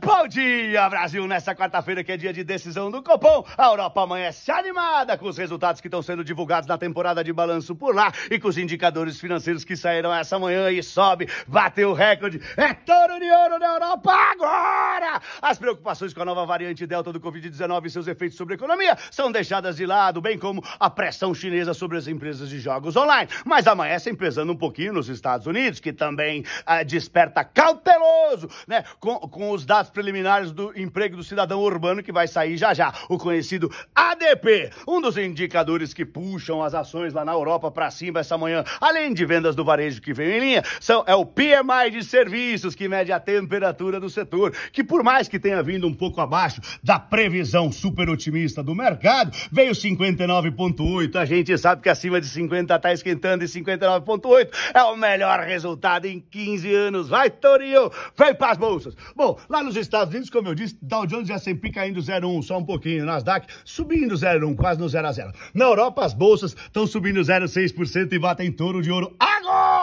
Bom dia, Brasil! Nessa quarta-feira que é dia de decisão do Copom, a Europa amanhece animada com os resultados que estão sendo divulgados na temporada de balanço por lá e com os indicadores financeiros que saíram essa manhã e sobe, bateu o recorde. É touro de ouro na Europa agora! As preocupações com a nova variante Delta do Covid-19 e seus efeitos sobre a economia são deixadas de lado, bem como a pressão chinesa sobre as empresas de jogos online. Mas amanhecem pesando um pouquinho nos Estados Unidos, que também ah, desperta cauteloso, né? Com, com os dados das preliminares do emprego do cidadão urbano que vai sair já já, o conhecido ADP, um dos indicadores que puxam as ações lá na Europa para cima essa manhã, além de vendas do varejo que vem em linha, são é o PMI de serviços que mede a temperatura do setor, que por mais que tenha vindo um pouco abaixo da previsão super otimista do mercado, veio 59.8, a gente sabe que acima de 50 tá esquentando e 59.8 é o melhor resultado em 15 anos. Vai, Torinho, vem para as bolsas. Bom, lá nos Estados Unidos, como eu disse, Dow Jones e S&P caindo 0,1, só um pouquinho. Nasdaq subindo 0,1, quase no 0 a 0. Na Europa, as bolsas estão subindo 0,6% e batem touro de ouro. Ah!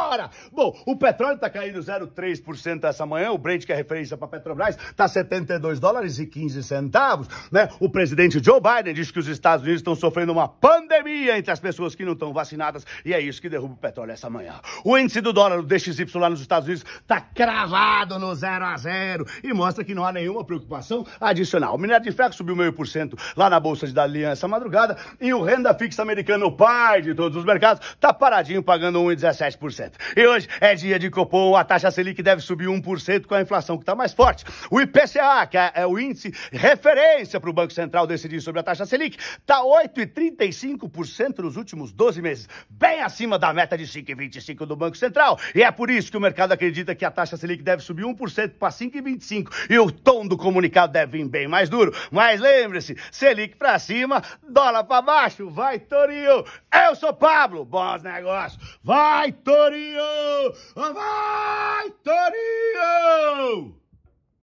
agora. Bom, o petróleo está caindo 0,3% essa manhã, o Brent, que é referência para Petrobras, está 72 dólares e 15 centavos, né? O presidente Joe Biden diz que os Estados Unidos estão sofrendo uma pandemia entre as pessoas que não estão vacinadas e é isso que derruba o petróleo essa manhã. O índice do dólar, o DXY lá nos Estados Unidos, está cravado no 0 a 0 e mostra que não há nenhuma preocupação adicional. O minério de ferro subiu 0,5% lá na Bolsa de Dalian essa madrugada e o renda fixa americano, o pai de todos os mercados, está paradinho pagando 1,17%. E hoje é dia de Copom, a taxa Selic deve subir 1% com a inflação que está mais forte. O IPCA, que é, é o índice referência para o Banco Central decidir sobre a taxa Selic, está 8,35% nos últimos 12 meses, bem acima da meta de 5,25% do Banco Central. E é por isso que o mercado acredita que a taxa Selic deve subir 1% para 5,25%. E o tom do comunicado deve vir bem mais duro. Mas lembre-se, Selic para cima, dólar para baixo. Vai, Torinho! Eu sou Pablo, bons negócios. Vai, Torinho! of our